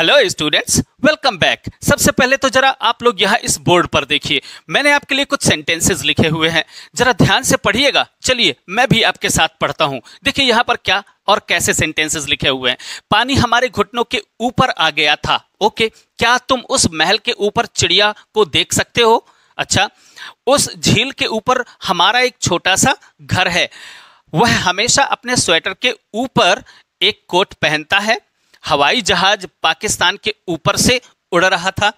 Hello students welcome back सबसे पहले तो जरा आप लोग यहाँ इस बोर्ड पर देखिए मैंने आपके लिए कुछ सेंटेंसेस लिखे हुए हैं जरा ध्यान से पढ़िएगा चलिए मैं भी आपके साथ पढ़ता हूँ देखिए यहाँ पर क्या और कैसे सेंटेंसेस लिखे हुए हैं पानी हमारे घुटनों के ऊपर आ गया था ओके क्या तुम उस महल के ऊपर चिड़िया को देख सकते हो अच्छा उस झील के ऊपर हमारा एक छोटा सा घर है वह हमेशा अपने स्वेटर के ऊपर एक कोट पहनता है हवाई जहाज पाकिस्तान के ऊपर से उड़ रहा था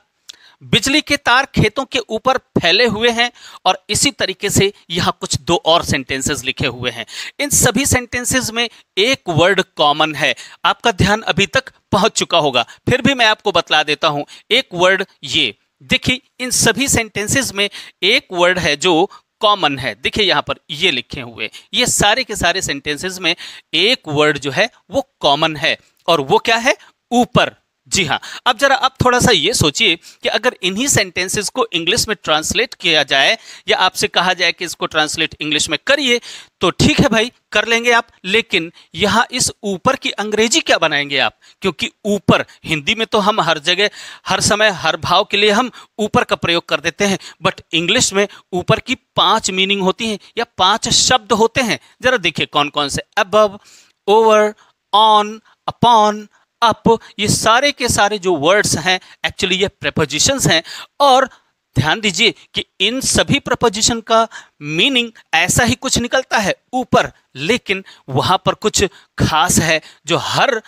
बिजली के तार खेतों के ऊपर फैले हुए हैं और इसी तरीके से यहाँ कुछ दो और सेंटेंसेस लिखे हुए हैं इन सभी सेंटेंसेस में एक वर्ड कॉमन है आपका ध्यान अभी तक पहुंच चुका होगा फिर भी मैं आपको बतला देता हूं एक वर्ड ये देखिए इन सभी सेंटेंसेस में एक वर्ड है जो कॉमन है देखिए यहाँ पर ये लिखे हुए ये सारे के सारे सेंटेंसेस में एक वर्ड जो है वो कॉमन है और वो क्या है ऊपर जी हाँ अब जरा आप थोड़ा सा ये सोचिए कि अगर इन्हीं सेंटेंसेस को इंग्लिश में ट्रांसलेट किया जाए या आपसे कहा जाए कि इसको ट्रांसलेट इंग्लिश में करिए तो ठीक है भाई कर लेंगे आप लेकिन यहाँ इस ऊपर की अंग्रेजी क्या बनाएंगे आप क्योंकि ऊपर हिंदी में तो हम हर जगह हर समय हर भाव के लिए हम ऊपर का प्रयोग कर देते हैं बट इंग्लिश में ऊपर की पाँच मीनिंग होती हैं या पाँच शब्द होते हैं जरा देखिए कौन कौन से above over on upon up ये सारे के सारे जो वर्ड्स हैं एक्चुअली ये प्रपोजिशन हैं और ध्यान दीजिए कि इन सभी प्रपोजिशन का मीनिंग ऐसा ही कुछ निकलता है ऊपर लेकिन वहां पर कुछ खास है जो हर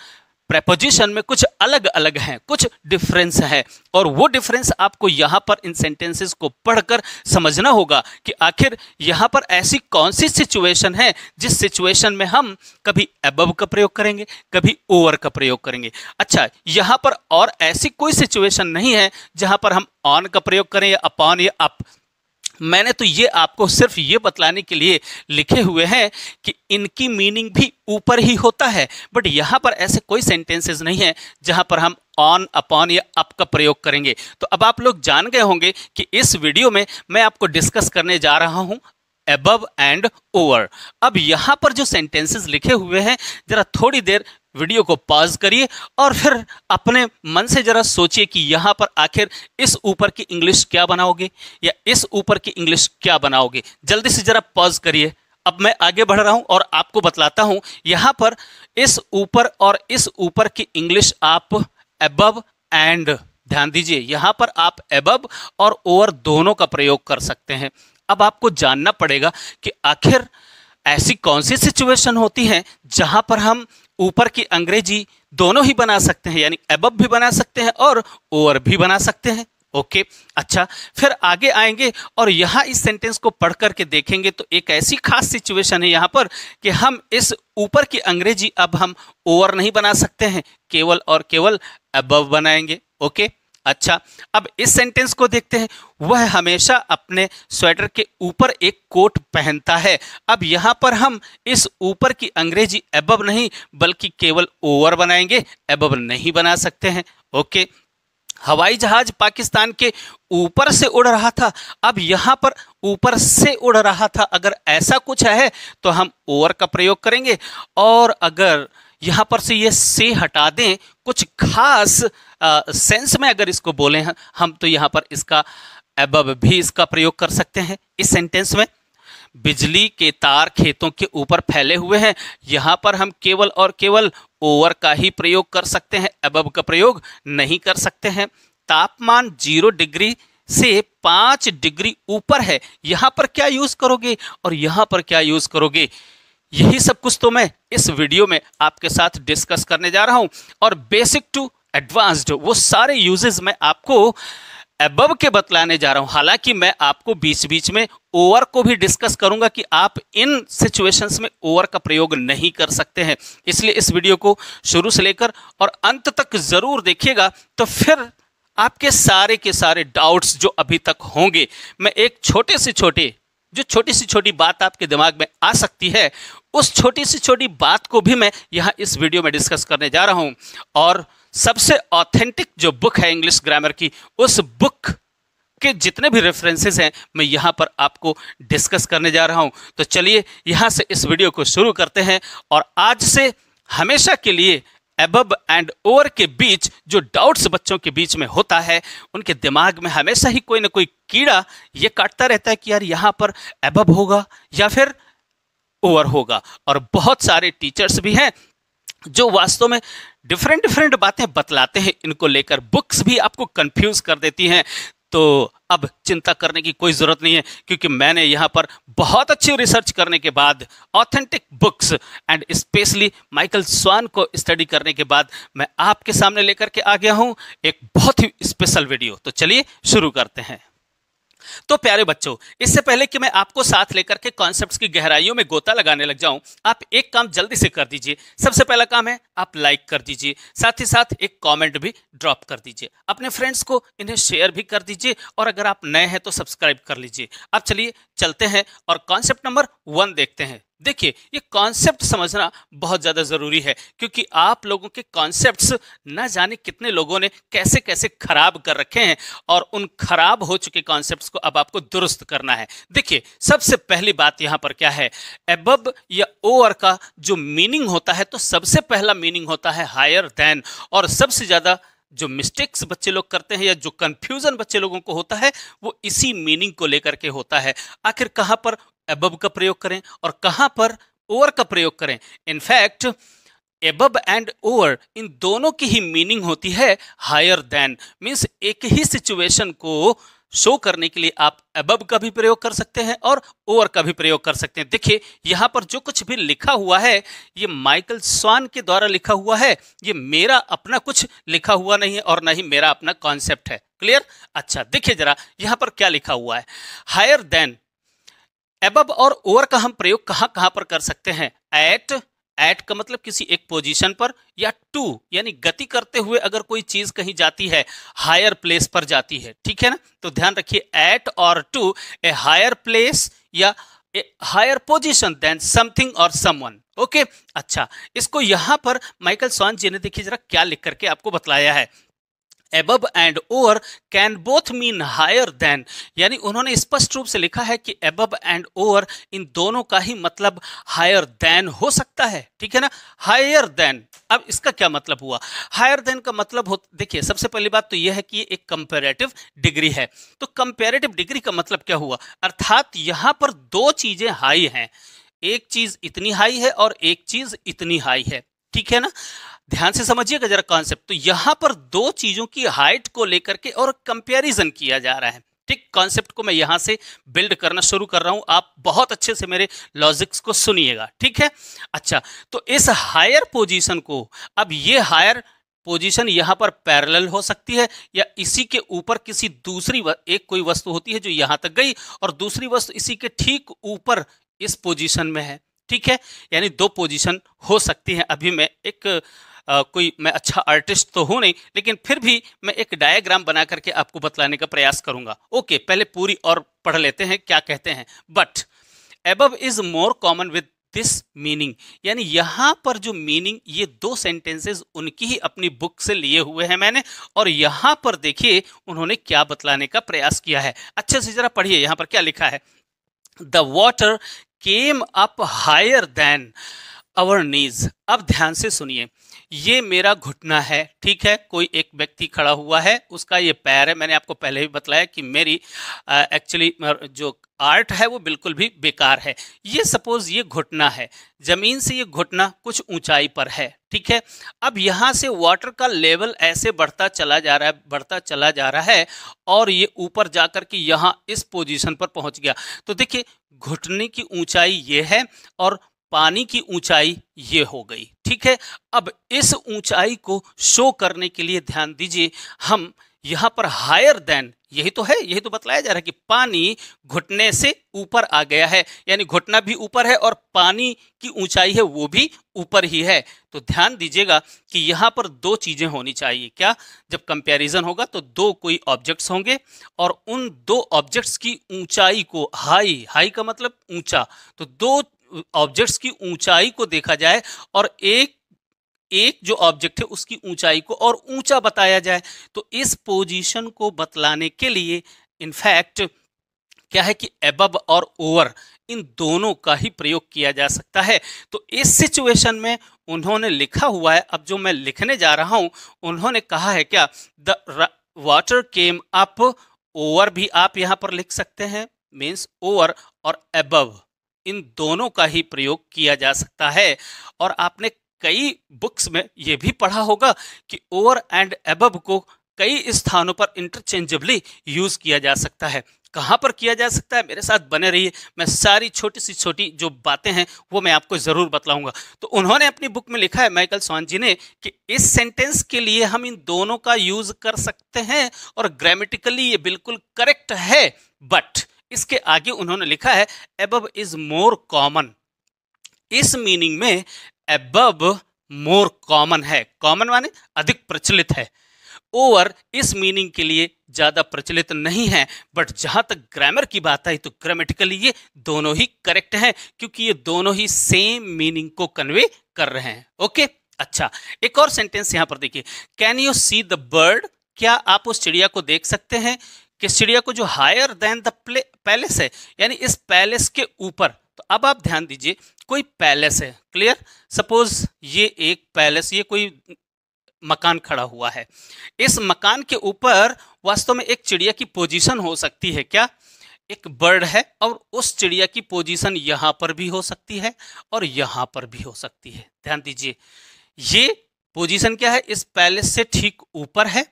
प्रेपोजिशन में कुछ अलग अलग हैं कुछ डिफरेंस है और वो डिफरेंस आपको यहाँ पर इन सेंटेंसेस को पढ़कर समझना होगा कि आखिर यहाँ पर ऐसी कौन सी सिचुएशन है जिस सिचुएशन में हम कभी एबव का प्रयोग करेंगे कभी ओवर का प्रयोग करेंगे अच्छा यहाँ पर और ऐसी कोई सिचुएशन नहीं है जहाँ पर हम ऑन का प्रयोग करें या अपॉन या अप मैंने तो ये आपको सिर्फ ये बतलाने के लिए लिखे हुए हैं कि इनकी मीनिंग भी ऊपर ही होता है बट यहाँ पर ऐसे कोई सेंटेंसेस नहीं है जहाँ पर हम ऑन अपॉन या अप का प्रयोग करेंगे तो अब आप लोग जान गए होंगे कि इस वीडियो में मैं आपको डिस्कस करने जा रहा हूँ एबव एंड ओवर अब यहाँ पर जो सेंटेंसेस लिखे हुए हैं जरा थोड़ी देर वीडियो को पॉज करिए और फिर अपने मन से ज़रा सोचिए कि यहाँ पर आखिर इस ऊपर की इंग्लिश क्या बनाओगे या इस ऊपर की इंग्लिश क्या बनाओगे जल्दी से ज़रा पॉज करिए अब मैं आगे बढ़ रहा हूं और आपको बतलाता हूं यहां पर इस ऊपर और इस ऊपर की इंग्लिश आप एबव एंड ध्यान दीजिए यहां पर आप एबव और ओवर दोनों का प्रयोग कर सकते हैं अब आपको जानना पड़ेगा कि आखिर ऐसी कौन सी सिचुएशन होती है जहां पर हम ऊपर की अंग्रेजी दोनों ही बना सकते हैं यानी एबब भी बना सकते हैं और ओवर भी बना सकते हैं ओके अच्छा फिर आगे आएंगे और यहाँ इस सेंटेंस को पढ़ करके देखेंगे तो एक ऐसी खास सिचुएशन है यहाँ पर कि हम इस ऊपर की अंग्रेजी अब हम ओवर नहीं बना सकते हैं केवल और केवल एब बनाएंगे ओके okay? अच्छा अब इस सेंटेंस को देखते हैं वह हमेशा अपने स्वेटर के ऊपर एक कोट पहनता है अब यहाँ पर हम इस ऊपर की अंग्रेजी एबब नहीं बल्कि केवल ओवर बनाएंगे एबब नहीं बना सकते हैं ओके हवाई जहाज पाकिस्तान के ऊपर से उड़ रहा था अब यहाँ पर ऊपर से उड़ रहा था अगर ऐसा कुछ है तो हम ओवर का प्रयोग करेंगे और अगर यहाँ पर से ये से हटा दें कुछ खास आ, सेंस में अगर इसको बोले हैं हम तो यहाँ पर इसका अब भी इसका प्रयोग कर सकते हैं इस सेंटेंस में बिजली के तार खेतों के ऊपर फैले हुए हैं यहाँ पर हम केवल और केवल ओवर का ही प्रयोग कर सकते हैं एबब का प्रयोग नहीं कर सकते हैं तापमान जीरो डिग्री से पाँच डिग्री ऊपर है यहाँ पर क्या यूज़ करोगे और यहाँ पर क्या यूज़ करोगे यही सब कुछ तो मैं इस वीडियो में आपके साथ डिस्कस करने जा रहा हूं और बेसिक टू एडवांस्ड वो सारे यूजेस मैं आपको एबव के बतलाने जा रहा हूं हालांकि मैं आपको बीच बीच में ओवर को भी डिस्कस करूंगा कि आप इन सिचुएशंस में ओवर का प्रयोग नहीं कर सकते हैं इसलिए इस वीडियो को शुरू से लेकर और अंत तक जरूर देखिएगा तो फिर आपके सारे के सारे डाउट्स जो अभी तक होंगे मैं एक छोटे से छोटे जो छोटी सी छोटी बात आपके दिमाग में आ सकती है उस छोटी सी छोटी बात को भी मैं यहाँ इस वीडियो में डिस्कस करने जा रहा हूँ और सबसे ऑथेंटिक जो बुक है इंग्लिश ग्रामर की उस बुक के जितने भी रेफरेंसेस हैं मैं यहाँ पर आपको डिस्कस करने जा रहा हूँ तो चलिए यहाँ से इस वीडियो को शुरू करते हैं और आज से हमेशा के लिए एबब एंड ओवर के बीच जो डाउट्स बच्चों के बीच में होता है उनके दिमाग में हमेशा ही कोई ना कोई कीड़ा ये काटता रहता है कि यार यहाँ पर एबब होगा या फिर ओवर होगा और बहुत सारे टीचर्स भी हैं जो वास्तव में डिफरेंट डिफरेंट बातें बतलाते हैं इनको लेकर बुक्स भी आपको कंफ्यूज कर देती हैं तो अब चिंता करने की कोई ज़रूरत नहीं है क्योंकि मैंने यहाँ पर बहुत अच्छी रिसर्च करने के बाद authentic books and specially Michael Swan को स्टडी करने के बाद मैं आपके सामने लेकर के आ गया हूँ एक बहुत ही स्पेशल वीडियो तो चलिए शुरू करते हैं तो प्यारे बच्चों इससे पहले कि मैं आपको साथ लेकर के कॉन्सेप्ट्स की गहराइयों में गोता लगाने लग जाऊं आप एक काम जल्दी से कर दीजिए सबसे पहला काम है आप लाइक कर दीजिए साथ ही साथ एक कमेंट भी ड्रॉप कर दीजिए अपने फ्रेंड्स को इन्हें शेयर भी कर दीजिए और अगर आप नए हैं तो सब्सक्राइब कर लीजिए आप चलिए चलते हैं और कॉन्सेप्ट नंबर वन देखते हैं देखिए ये कॉन्सेप्ट समझना बहुत ज़्यादा ज़रूरी है क्योंकि आप लोगों के कॉन्सेप्ट्स ना जाने कितने लोगों ने कैसे कैसे खराब कर रखे हैं और उन खराब हो चुके कॉन्सेप्ट्स को अब आपको दुरुस्त करना है देखिए सबसे पहली बात यहाँ पर क्या है एबब या ओवर का जो मीनिंग होता है तो सबसे पहला मीनिंग होता है हायर देन और सबसे ज़्यादा जो मिस्टेक्स बच्चे लोग करते हैं या जो कंफ्यूजन बच्चे लोगों को होता है वो इसी मीनिंग को लेकर के होता है आखिर कहाँ पर एबब का प्रयोग करें और कहाँ पर ओवर का प्रयोग करें इनफैक्ट एबब एंड ओवर इन दोनों की ही मीनिंग होती है हायर देन मीन्स एक ही सिचुएशन को शो करने के लिए आप एबब का भी प्रयोग कर सकते हैं और ओवर का भी प्रयोग कर सकते हैं देखिए यहाँ पर जो कुछ भी लिखा हुआ है ये माइकल स्वान के द्वारा लिखा हुआ है ये मेरा अपना कुछ लिखा हुआ नहीं है और ना ही मेरा अपना कॉन्सेप्ट है क्लियर अच्छा देखिए जरा यहाँ पर क्या लिखा हुआ है हायर देन एबब और ओवर का हम प्रयोग कहाँ कहाँ पर कर सकते हैं एट एट का मतलब किसी एक पोजीशन पर या टू यानी गति करते हुए अगर कोई चीज कहीं जाती है हायर प्लेस पर जाती है ठीक है ना तो ध्यान रखिए एट और टू ए हायर प्लेस या a higher position than something और समवन ओके अच्छा इसको यहां पर माइकल सॉन जी ने देखिए जरा क्या लिख करके आपको बतलाया है above and over can both mean higher than यानी उन्होंने स्पष्ट रूप से लिखा है कि एबब एंड ओवर इन दोनों का ही मतलब हायर देन हो सकता है ठीक है ना हायर देन अब इसका क्या मतलब हुआ हायर देन का मतलब हो देखिए सबसे पहली बात तो यह है कि एक कंपेरेटिव डिग्री है तो कंपेरेटिव डिग्री का मतलब क्या हुआ अर्थात यहां पर दो चीजें हाई हैं एक चीज इतनी हाई है और एक चीज इतनी हाई है ठीक है ना ध्यान से समझिएगा जरा कॉन्सेप्ट तो यहां पर दो चीजों की हाइट को लेकर के और कंपेरिजन किया जा रहा है ठीक कॉन्सेप्ट को मैं यहां से बिल्ड करना शुरू कर रहा हूं आप बहुत अच्छे से मेरे लॉजिक्स को सुनिएगा ठीक है अच्छा तो इस हायर पोजीशन को अब ये हायर पोजीशन यहाँ पर पैरेलल हो सकती है या इसी के ऊपर किसी दूसरी एक कोई वस्तु होती है जो यहाँ तक गई और दूसरी वस्तु इसी के ठीक ऊपर इस पोजिशन में है ठीक है यानी दो पोजिशन हो सकती है अभी मैं एक आ, कोई मैं अच्छा आर्टिस्ट तो हूं नहीं लेकिन फिर भी मैं एक डायग्राम बना करके आपको बतलाने का प्रयास करूंगा ओके पहले पूरी और पढ़ लेते हैं क्या कहते हैं but above is more common with this meaning यानी यहाँ पर जो मीनिंग ये दो सेंटेंसेस उनकी ही अपनी बुक से लिए हुए हैं मैंने और यहां पर देखिए उन्होंने क्या बतलाने का प्रयास किया है अच्छे से जरा पढ़िए यहां पर क्या लिखा है the water came up higher than our knees अब ध्यान से सुनिए ये मेरा घुटना है ठीक है कोई एक व्यक्ति खड़ा हुआ है उसका ये पैर है मैंने आपको पहले भी बताया कि मेरी एक्चुअली जो आर्ट है वो बिल्कुल भी बेकार है ये सपोज ये घुटना है ज़मीन से ये घुटना कुछ ऊंचाई पर है ठीक है अब यहाँ से वाटर का लेवल ऐसे बढ़ता चला जा रहा है बढ़ता चला जा रहा है और ये ऊपर जा कर के यहाँ इस पोजीशन पर पहुँच गया तो देखिए घुटने की ऊंचाई ये है और पानी की ऊंचाई ये हो गई ठीक है अब इस ऊंचाई को शो करने के लिए ध्यान दीजिए हम यहां पर हायर देन यही तो है यही तो बतलाया जा रहा है कि पानी घुटने से ऊपर आ गया है यानी घुटना भी ऊपर है और पानी की ऊंचाई है वो भी ऊपर ही है तो ध्यान दीजिएगा कि यहां पर दो चीज़ें होनी चाहिए क्या जब कंपैरिजन होगा तो दो कोई ऑब्जेक्ट्स होंगे और उन दो ऑब्जेक्ट्स की ऊंचाई को हाई हाई का मतलब ऊंचा तो दो ऑब्जेक्ट्स की ऊंचाई को देखा जाए और एक एक जो ऑब्जेक्ट है उसकी ऊंचाई को और ऊंचा बताया जाए तो इस पोजीशन को बतलाने के लिए इनफैक्ट क्या है कि एबब और ओवर इन दोनों का ही प्रयोग किया जा सकता है तो इस सिचुएशन में उन्होंने लिखा हुआ है अब जो मैं लिखने जा रहा हूं उन्होंने कहा है क्या the water came up over भी आप यहां पर लिख सकते हैं मीन्स ओवर और एबव इन दोनों का ही प्रयोग किया जा सकता है और आपने कई बुक्स में ये भी पढ़ा होगा कि ओवर एंड एबब को कई स्थानों पर इंटरचेंजेबली यूज़ किया जा सकता है कहाँ पर किया जा सकता है मेरे साथ बने रहिए मैं सारी छोटी सी छोटी जो बातें हैं वो मैं आपको ज़रूर बतलाऊंगा तो उन्होंने अपनी बुक में लिखा है माइकल सोन जी ने कि इस सेंटेंस के लिए हम इन दोनों का यूज़ कर सकते हैं और ग्रामेटिकली ये बिल्कुल करेक्ट है बट इसके आगे उन्होंने लिखा है एबब इज मोर कॉमन इस मीनिंग में एबब मोर कॉमन है कॉमन माने अधिक प्रचलित है ओवर इस मीनिंग के लिए ज़्यादा प्रचलित नहीं है बट जहां तक ग्रामर की बात आई तो ग्रामेटिकली ये दोनों ही करेक्ट है क्योंकि ये दोनों ही सेम मीनिंग को कन्वे कर रहे हैं ओके अच्छा एक और सेंटेंस यहां पर देखिए can you see the bird क्या आप उस चिड़िया को देख सकते हैं किस चिड़िया को जो higher than the play palace है यानी इस पैलेस के ऊपर तो अब आप ध्यान दीजिए कोई पैलेस है क्लियर सपोज ये एक पैलेस ये कोई मकान खड़ा हुआ है इस मकान के ऊपर वास्तव में एक चिड़िया की पोजीशन हो सकती है क्या एक बर्ड है और उस चिड़िया की पोजीशन यहां पर भी हो सकती है और यहां पर भी हो सकती है ध्यान दीजिए ये पोजीशन क्या है इस पैलेस से ठीक ऊपर है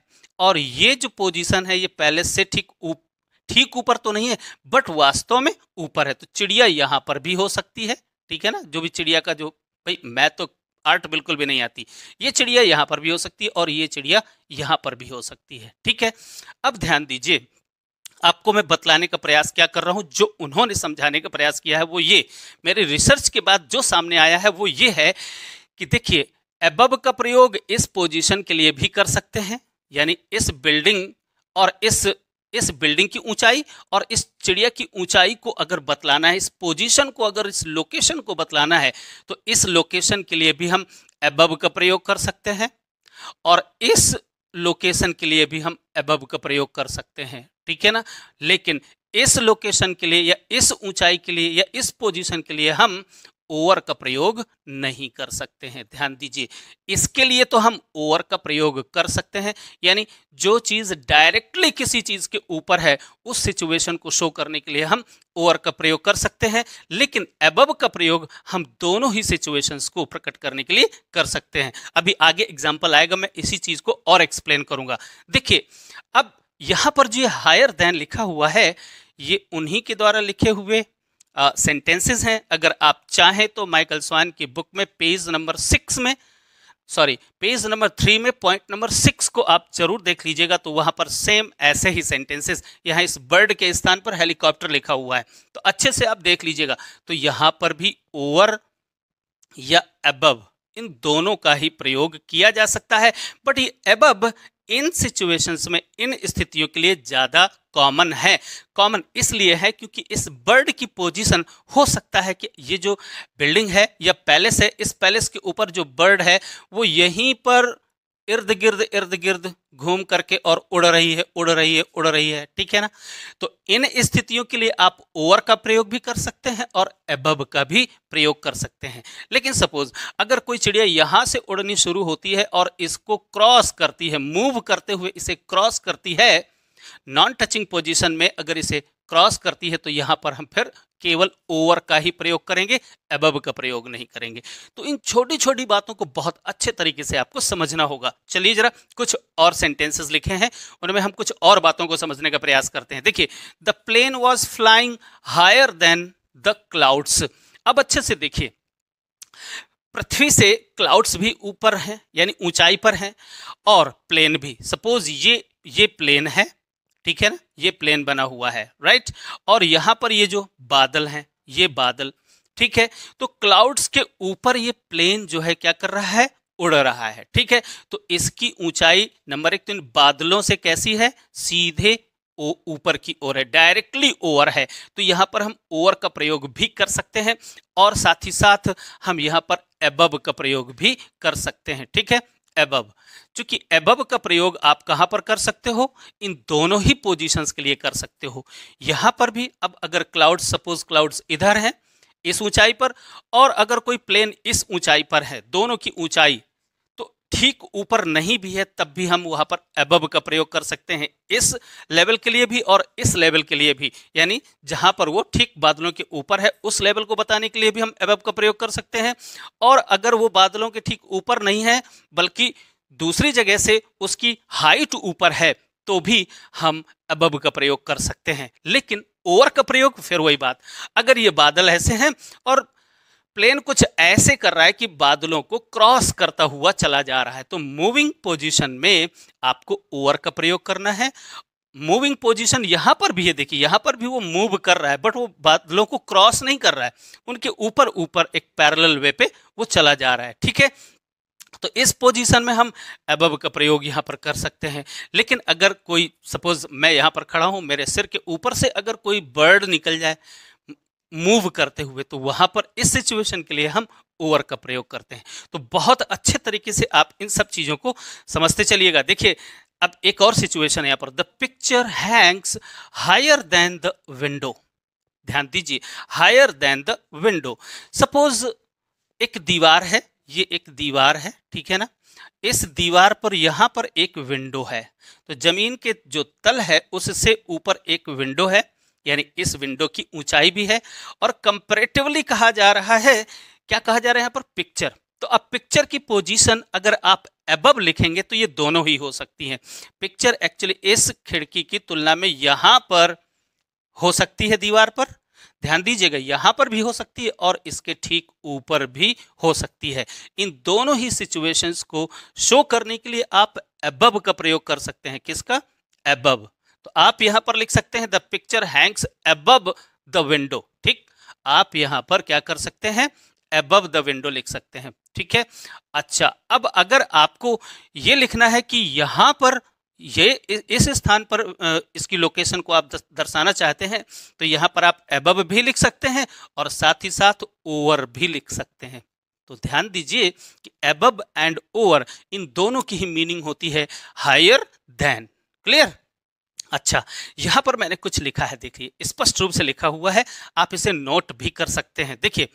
और ये जो पोजीशन है ये पैलेस से ठीक ऊपर ठीक ऊपर तो नहीं है बट वास्तव में ऊपर है तो चिड़िया यहां पर भी हो सकती है ठीक है ना जो भी चिड़िया का जो भाई मैं तो आर्ट बिल्कुल भी नहीं आती ये चिड़िया यहां पर भी हो सकती है और ये चिड़िया यहां पर भी हो सकती है ठीक है अब ध्यान दीजिए आपको मैं बतलाने का प्रयास क्या कर रहा हूं जो उन्होंने समझाने का प्रयास किया है वो ये मेरे रिसर्च के बाद जो सामने आया है वो ये है कि देखिए एबब का प्रयोग इस पोजीशन के लिए भी कर सकते हैं यानी इस बिल्डिंग और इस इस बिल्डिंग की ऊंचाई और इस चिड़िया की ऊंचाई को अगर बतलाना है इस पोजीशन को अगर इस लोकेशन को बतलाना है तो इस लोकेशन के लिए भी हम एबब का प्रयोग कर सकते हैं और इस लोकेशन के लिए भी हम एबब का प्रयोग कर सकते हैं ठीक है ना लेकिन इस लोकेशन के लिए या इस ऊंचाई के लिए या इस पोजीशन के लिए हम ओवर का प्रयोग नहीं कर सकते हैं ध्यान दीजिए इसके लिए तो हम ओवर का प्रयोग कर सकते हैं यानी जो चीज़ डायरेक्टली किसी चीज़ के ऊपर है उस सिचुएशन को शो करने के लिए हम ओवर का प्रयोग कर सकते हैं लेकिन एबब का प्रयोग हम दोनों ही सिचुएशंस को प्रकट करने के लिए कर सकते हैं अभी आगे एग्जाम्पल आएगा मैं इसी चीज़ को और एक्सप्लेन करूंगा देखिए अब यहाँ पर जो हायर देन लिखा हुआ है ये उन्हीं के द्वारा लिखे हुए सेंटेंसेस हैं अगर आप चाहें तो माइकल स्वान की बुक में पेज नंबर सिक्स में सॉरी पेज नंबर थ्री में पॉइंट नंबर सिक्स को आप जरूर देख लीजिएगा तो वहां पर सेम ऐसे ही सेंटेंसेस यहाँ इस बर्ड के स्थान पर हेलीकॉप्टर लिखा हुआ है तो अच्छे से आप देख लीजिएगा तो यहाँ पर भी ओवर या एबव इन दोनों का ही प्रयोग किया जा सकता है बट ये एबब इन सिचुएशंस में इन स्थितियों के लिए ज़्यादा कॉमन है कॉमन इसलिए है क्योंकि इस बर्ड की पोजीशन हो सकता है कि ये जो बिल्डिंग है या पैलेस है इस पैलेस के ऊपर जो बर्ड है वो यहीं पर इर्द गिर्द इर्द गिर्द घूम करके और उड़ रही है उड़ रही है उड़ रही है ठीक है ना तो इन स्थितियों के लिए आप ओवर का प्रयोग भी कर सकते हैं और एबब का भी प्रयोग कर सकते हैं लेकिन सपोज अगर कोई चिड़िया यहाँ से उड़नी शुरू होती है और इसको क्रॉस करती है मूव करते हुए इसे क्रॉस करती है नॉन टचिंग पोजिशन में अगर इसे क्रॉस करती है तो यहाँ पर हम फिर केवल ओवर का ही प्रयोग करेंगे एबब का प्रयोग नहीं करेंगे तो इन छोटी छोटी बातों को बहुत अच्छे तरीके से आपको समझना होगा चलिए जरा कुछ और सेंटेंसेस लिखे हैं उनमें हम कुछ और बातों को समझने का प्रयास करते हैं देखिए the plane was flying higher than the clouds अब अच्छे से देखिए पृथ्वी से क्लाउड्स भी ऊपर हैं यानी ऊंचाई पर हैं और प्लेन भी सपोज ये ये प्लेन है ठीक है ना ये प्लेन बना हुआ है राइट और यहां पर ये जो बादल हैं ये बादल ठीक है तो क्लाउड्स के ऊपर ये प्लेन जो है क्या कर रहा है उड़ रहा है ठीक है तो इसकी ऊंचाई नंबर एक तीन तो बादलों से कैसी है सीधे ऊपर की ओर है डायरेक्टली ओवर है तो यहां पर हम ओवर का प्रयोग भी कर सकते हैं और साथ ही साथ हम यहां पर एबब का प्रयोग भी कर सकते हैं ठीक है एबव चूंकि एबव का प्रयोग आप कहाँ पर कर सकते हो इन दोनों ही पोजीशंस के लिए कर सकते हो यहाँ पर भी अब अगर क्लाउड्स सपोज क्लाउड्स इधर हैं इस ऊंचाई पर और अगर कोई प्लेन इस ऊंचाई पर है दोनों की ऊंचाई ठीक ऊपर नहीं भी है तब भी हम वहां पर एबब का प्रयोग कर सकते हैं इस लेवल के लिए भी और इस लेवल के लिए भी यानी जहां पर वो ठीक बादलों के ऊपर है उस लेवल को बताने के लिए भी हम एबब का प्रयोग कर सकते हैं और अगर वो बादलों के ठीक ऊपर नहीं है बल्कि दूसरी जगह से उसकी हाइट ऊपर है तो भी हम अबब का प्रयोग कर सकते हैं लेकिन ओवर का प्रयोग फिर वही बात अगर ये बादल ऐसे हैं और प्लेन कुछ ऐसे कर रहा है कि बादलों को क्रॉस करता हुआ चला जा रहा है तो मूविंग पोजीशन में आपको ओवर का प्रयोग करना है मूविंग पोजीशन यहां पर भी है देखिए यहां पर भी वो मूव कर रहा है बट वो बादलों को क्रॉस नहीं कर रहा है उनके ऊपर ऊपर एक पैरेलल वे पे वो चला जा रहा है ठीक है तो इस पोजीशन में हम अब का प्रयोग यहाँ पर कर सकते हैं लेकिन अगर कोई सपोज मैं यहां पर खड़ा हूं मेरे सिर के ऊपर से अगर कोई बर्ड निकल जाए मूव करते हुए तो वहां पर इस सिचुएशन के लिए हम ओवर का प्रयोग करते हैं तो बहुत अच्छे तरीके से आप इन सब चीज़ों को समझते चलिएगा देखिए अब एक और सिचुएशन है पर the picture hangs higher than the window ध्यान दीजिए higher than the window suppose एक दीवार है ये एक दीवार है ठीक है ना इस दीवार पर यहां पर एक विंडो है तो जमीन के जो तल है उससे ऊपर एक विंडो है यानी इस विंडो की ऊंचाई भी है और कंपेरेटिवली कहा जा रहा है क्या कहा जा रहा है यहाँ पर पिक्चर तो अब पिक्चर की पोजीशन अगर आप एबब लिखेंगे तो ये दोनों ही हो सकती हैं पिक्चर एक्चुअली इस खिड़की की तुलना में यहाँ पर हो सकती है दीवार पर ध्यान दीजिएगा यहाँ पर भी हो सकती है और इसके ठीक ऊपर भी हो सकती है इन दोनों ही सिचुएशंस को शो करने के लिए आप एबब का प्रयोग कर सकते हैं किसका एबब तो आप यहां पर लिख सकते हैं the picture hangs above the window ठीक आप यहां पर क्या कर सकते हैं एबव द विंडो लिख सकते हैं ठीक है अच्छा अब अगर आपको ये लिखना है कि यहां पर ये इस स्थान पर इसकी लोकेशन को आप दर्शाना चाहते हैं तो यहां पर आप एबव भी लिख सकते हैं और साथ ही साथ ओवर भी लिख सकते हैं तो ध्यान दीजिए कि एबव एंड ओवर इन दोनों की ही मीनिंग होती है हायर देन क्लियर अच्छा यहाँ पर मैंने कुछ लिखा है देखिए स्पष्ट रूप से लिखा हुआ है आप इसे नोट भी कर सकते हैं देखिए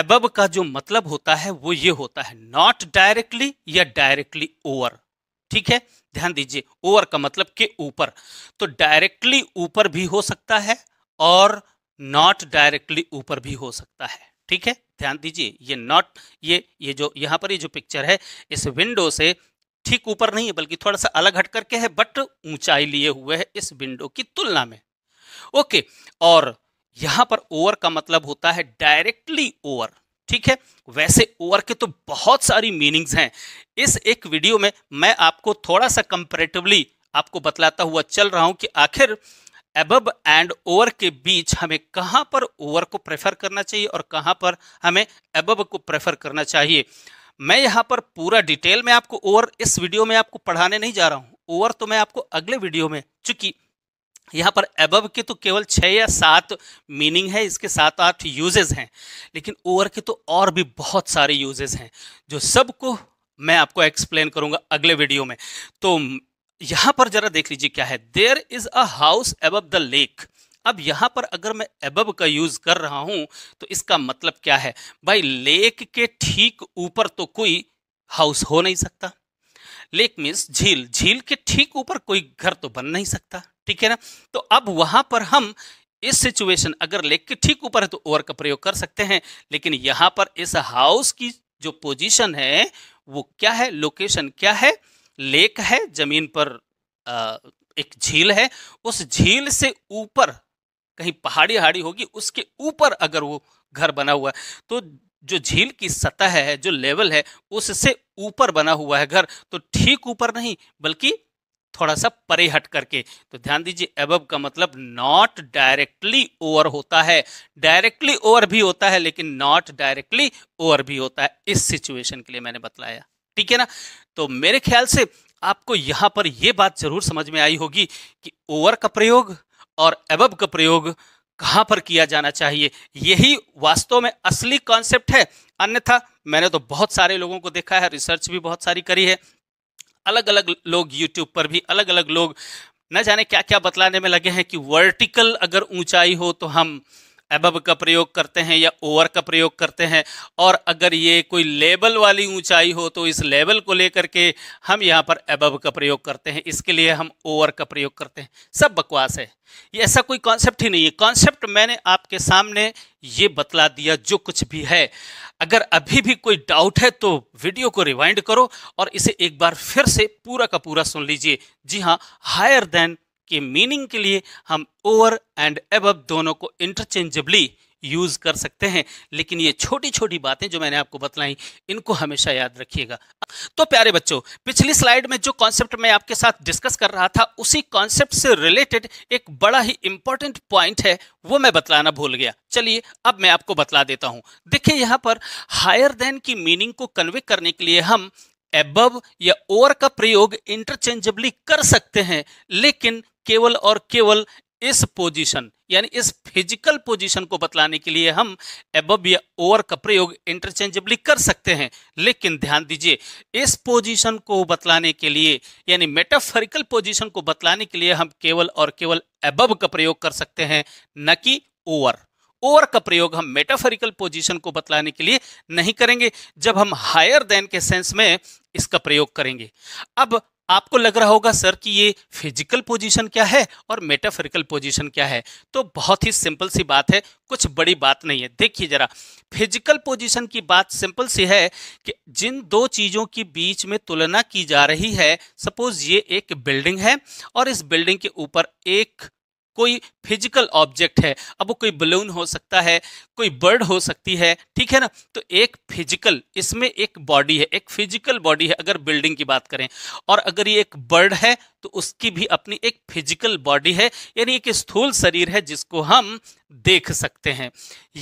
एबब का जो मतलब होता है वो ये होता है नॉट डायरेक्टली या डायरेक्टली ओवर ठीक है ध्यान दीजिए ओवर का मतलब के ऊपर तो डायरेक्टली ऊपर भी हो सकता है और नॉट डायरेक्टली ऊपर भी हो सकता है ठीक है ध्यान दीजिए ये नॉट ये ये जो यहाँ पर ये जो पिक्चर है इस विंडो से ठीक ऊपर नहीं है बल्कि थोड़ा सा अलग हट करके है बट ऊंचाई लिए हुए है इस विंडो की तुलना में ओके और यहां पर ओवर का मतलब होता है डायरेक्टली ओवर ठीक है वैसे ओवर के तो बहुत सारी मीनिंग्स हैं इस एक वीडियो में मैं आपको थोड़ा सा कंपेरेटिवली आपको बतलाता हुआ चल रहा हूं कि आखिर एबब एंड ओवर के बीच हमें कहां पर ओवर को प्रेफर करना चाहिए और कहां पर हमें एबब को प्रेफर करना चाहिए मैं यहाँ पर पूरा डिटेल में आपको ओवर इस वीडियो में आपको पढ़ाने नहीं जा रहा हूँ ओवर तो मैं आपको अगले वीडियो में चूंकि यहाँ पर एबव के तो केवल छः या सात मीनिंग है इसके सात आठ यूजेज हैं लेकिन ओवर के तो और भी बहुत सारे यूजेज हैं जो सबको मैं आपको एक्सप्लेन करूंगा अगले वीडियो में तो यहाँ पर जरा देख लीजिए क्या है there is a house above the lake अब यहाँ पर अगर मैं एबब का यूज़ कर रहा हूं तो इसका मतलब क्या है भाई लेक के ठीक ऊपर तो कोई हाउस हो नहीं सकता लेक मीन्स झील झील के ठीक ऊपर कोई घर तो बन नहीं सकता ठीक है ना तो अब वहां पर हम इस सिचुएशन अगर लेक के ठीक ऊपर है तो ओवर का प्रयोग कर सकते हैं लेकिन यहां पर इस हाउस की जो पोजीशन है वो क्या है लोकेशन क्या है लेक है जमीन पर आ, एक झील है उस झील से ऊपर कहीं पहाड़ी हाड़ी होगी उसके ऊपर अगर वो घर बना हुआ तो जो झील की सतह है जो लेवल है उससे ऊपर बना हुआ है घर तो ठीक ऊपर नहीं बल्कि थोड़ा सा परे हट करके तो ध्यान दीजिए एबब का मतलब नॉट डायरेक्टली ओवर होता है डायरेक्टली ओवर भी होता है लेकिन नॉट डायरेक्टली ओवर भी होता है इस सिचुएशन के लिए मैंने बतलाया ठीक है ना तो मेरे ख्याल से आपको यहां पर यह बात जरूर समझ में आई होगी कि ओवर का प्रयोग और एबब का प्रयोग कहाँ पर किया जाना चाहिए यही वास्तव में असली कॉन्सेप्ट है अन्यथा मैंने तो बहुत सारे लोगों को देखा है रिसर्च भी बहुत सारी करी है अलग अलग लोग यूट्यूब पर भी अलग अलग लोग न जाने क्या क्या बतलाने में लगे हैं कि वर्टिकल अगर ऊंचाई हो तो हम एबब का प्रयोग करते हैं या ओवर का प्रयोग करते हैं और अगर ये कोई लेबल वाली ऊंचाई हो तो इस लेबल को लेकर के हम यहाँ पर एबब का प्रयोग करते हैं इसके लिए हम ओवर का प्रयोग करते हैं सब बकवास है ये ऐसा कोई कॉन्सेप्ट ही नहीं है कॉन्सेप्ट मैंने आपके सामने ये बतला दिया जो कुछ भी है अगर अभी भी कोई डाउट है तो वीडियो को रिवाइंड करो और इसे एक बार फिर से पूरा का पूरा सुन लीजिए जी हाँ हायर देन के मीनिंग के लिए हम ओवर एंड एब दोनों को इंटरचेंजेबली यूज़ कर सकते हैं लेकिन ये छोटी छोटी बातें जो मैंने आपको बतलाई इनको हमेशा याद रखिएगा तो प्यारे बच्चों पिछली स्लाइड में जो कॉन्सेप्ट मैं आपके साथ डिस्कस कर रहा था उसी कॉन्सेप्ट से रिलेटेड एक बड़ा ही इंपॉर्टेंट पॉइंट है वो मैं बतलाना भूल गया चलिए अब मैं आपको बतला देता हूं देखिए यहां पर हायर देन की मीनिंग को कन्वे करने के लिए हम एबव या ओवर का प्रयोग इंटरचेंजेबली कर सकते हैं लेकिन केवल और केवल इस पोजीशन यानी इस फिजिकल पोजीशन को बतलाने के लिए हम एबब या ओवर का प्रयोग इंटरचेंजेबली कर सकते हैं लेकिन ध्यान दीजिए इस पोजीशन को बतलाने के लिए यानी मेटाफरिकल पोजीशन को बतलाने के लिए हम केवल और केवल एबब का प्रयोग कर सकते हैं न कि ओवर ओवर का प्रयोग हम मेटाफरिकल पोजीशन को बतलाने के लिए नहीं करेंगे जब हम हायर देन के सेंस में इसका प्रयोग करेंगे अब आपको लग रहा होगा सर कि ये फिजिकल पोजीशन क्या है और मेटाफिजिकल पोजीशन क्या है तो बहुत ही सिंपल सी बात है कुछ बड़ी बात नहीं है देखिए जरा फिजिकल पोजीशन की बात सिंपल सी है कि जिन दो चीज़ों के बीच में तुलना की जा रही है सपोज ये एक बिल्डिंग है और इस बिल्डिंग के ऊपर एक कोई फिजिकल ऑब्जेक्ट है अब वो कोई बलून हो सकता है कोई बर्ड हो सकती है ठीक है ना तो एक फिजिकल इसमें एक बॉडी है एक फिजिकल बॉडी है अगर बिल्डिंग की बात करें और अगर ये एक बर्ड है तो उसकी भी अपनी एक फिजिकल बॉडी है यानी एक स्थूल शरीर है जिसको हम देख सकते हैं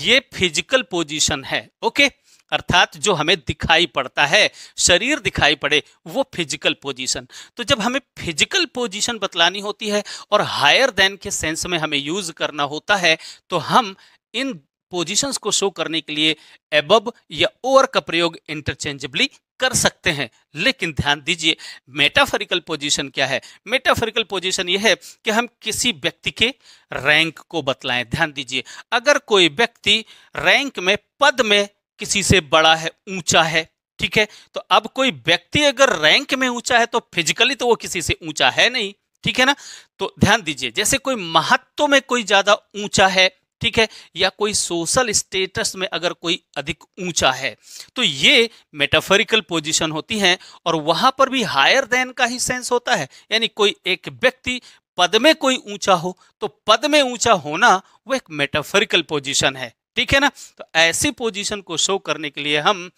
ये फिजिकल पोजिशन है ओके अर्थात जो हमें दिखाई पड़ता है शरीर दिखाई पड़े वो फिजिकल पोजीशन तो जब हमें फिजिकल पोजीशन बतलानी होती है और हायर देन के सेंस में हमें यूज करना होता है तो हम इन पोजीशंस को शो करने के लिए एबब या ओवर का प्रयोग इंटरचेंजेबली कर सकते हैं लेकिन ध्यान दीजिए मेटाफरिकल पोजीशन क्या है मेटाफरिकल पोजीशन यह है कि हम किसी व्यक्ति के रैंक को बतलाएं ध्यान दीजिए अगर कोई व्यक्ति रैंक में पद में किसी से बड़ा है ऊंचा है ठीक है तो अब कोई व्यक्ति अगर रैंक में ऊंचा है तो फिजिकली तो वो किसी से ऊंचा है नहीं ठीक है ना तो ध्यान दीजिए जैसे कोई महत्व में कोई ज्यादा ऊंचा है ठीक है या कोई सोशल स्टेटस में अगर कोई अधिक ऊंचा है तो ये मेटाफरिकल पोजीशन होती है और वहां पर भी हायर देन का ही सेंस होता है यानी कोई एक व्यक्ति पद में कोई ऊंचा हो तो पद में ऊंचा होना वो एक मेटाफरिकल पोजीशन है ठीक है ना तो ऐसी पोजीशन को शो करने के लिए हम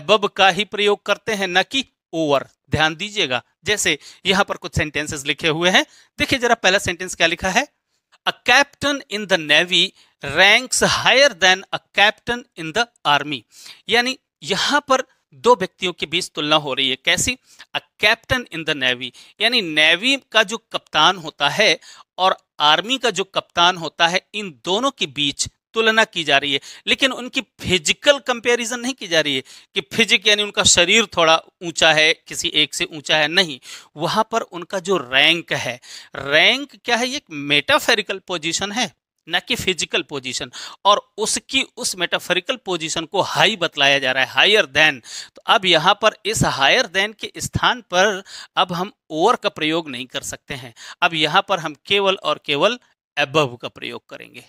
एबब का ही प्रयोग करते हैं न कि ओवर ध्यान दीजिएगा जैसे यहां पर कुछ सेंटेंसेस लिखे हुए हैं देखिए जरा पहला सेंटेंस क्या लिखा है a captain in the navy ranks higher than a captain in the army यानी यहां पर दो व्यक्तियों के बीच तुलना हो रही है कैसी a captain in the navy यानी नेवी का जो कप्तान होता है और आर्मी का जो कप्तान होता है इन दोनों के बीच तुलना की जा रही है लेकिन उनकी फिजिकल कंपैरिजन नहीं की जा रही है कि फिजिक यानी उनका शरीर थोड़ा ऊंचा है किसी एक से ऊंचा है नहीं वहां पर उनका जो रैंक है रैंक क्या है एक मेटाफेरिकल पोजिशन है न कि फिजिकल पोजीशन और उसकी उस मेटाफरिकल पोजीशन को हाई बतलाया जा रहा है हायर देन तो अब यहाँ पर इस हायर देन के स्थान पर अब हम ओवर का प्रयोग नहीं कर सकते हैं अब यहाँ पर हम केवल और केवल एबव का प्रयोग करेंगे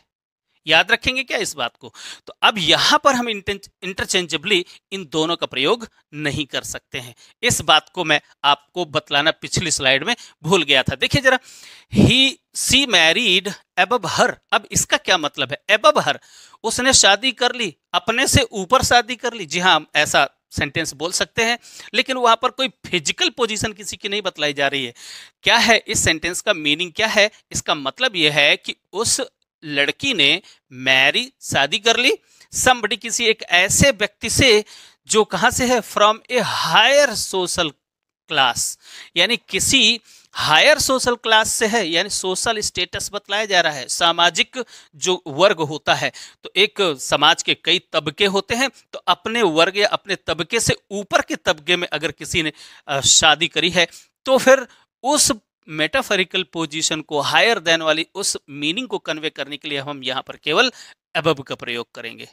याद रखेंगे क्या इस बात को तो अब यहां पर हम इंटरचेंजेबली इन दोनों का प्रयोग नहीं कर सकते हैं इस बात को मैं आपको बतलाना पिछली स्लाइड में भूल गया था देखिए जरा ही सी मैरिड एबब हर अब इसका क्या मतलब है एबब हर उसने शादी कर ली अपने से ऊपर शादी कर ली जी हाँ ऐसा सेंटेंस बोल सकते हैं लेकिन वहां पर कोई फिजिकल पोजीशन किसी की नहीं बतलाई जा रही है क्या है इस सेंटेंस का मीनिंग क्या है इसका मतलब यह है कि उस लड़की ने मैरी शादी कर ली समबडी किसी एक ऐसे व्यक्ति से जो कहाँ से है from a higher social class यानी किसी हायर सोशल क्लास से है यानी सोशल स्टेटस बतलाया जा रहा है सामाजिक जो वर्ग होता है तो एक समाज के कई तबके होते हैं तो अपने वर्ग या अपने तबके से ऊपर के तबके में अगर किसी ने शादी करी है तो फिर उस मेटाफरिकल पोजीशन को हायर देन वाली उस मीनिंग को कन्वे करने के लिए हम यहां पर केवल अबब का प्रयोग करेंगे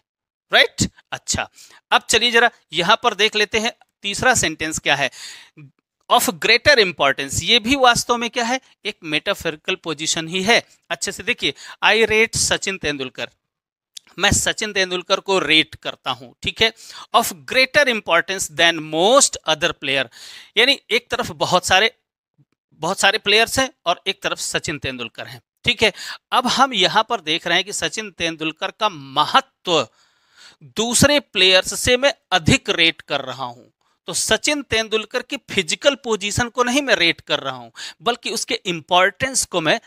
राइट right? अच्छा अब चलिए जरा यहां पर देख लेते हैं तीसरा सेंटेंस क्या है ऑफ ग्रेटर इंपॉर्टेंस ये भी वास्तव में क्या है एक मेटाफरिकल पोजिशन ही है अच्छे से देखिए आई रेट सचिन तेंदुलकर मैं सचिन तेंदुलकर को रेट करता हूं ठीक है of greater importance than most other player यानी एक तरफ बहुत सारे बहुत सारे प्लेयर्स हैं और एक तरफ सचिन तेंदुलकर हैं ठीक है अब हम यहां पर देख रहे हैं कि सचिन तेंदुलकर का महत्व दूसरे प्लेयर्स से मैं अधिक रेट कर रहा हूं तो सचिन तेंदुलकर की फिजिकल पोजीशन को नहीं मैं रेट कर रहा हूं बल्कि उसके इंपॉर्टेंस को मैं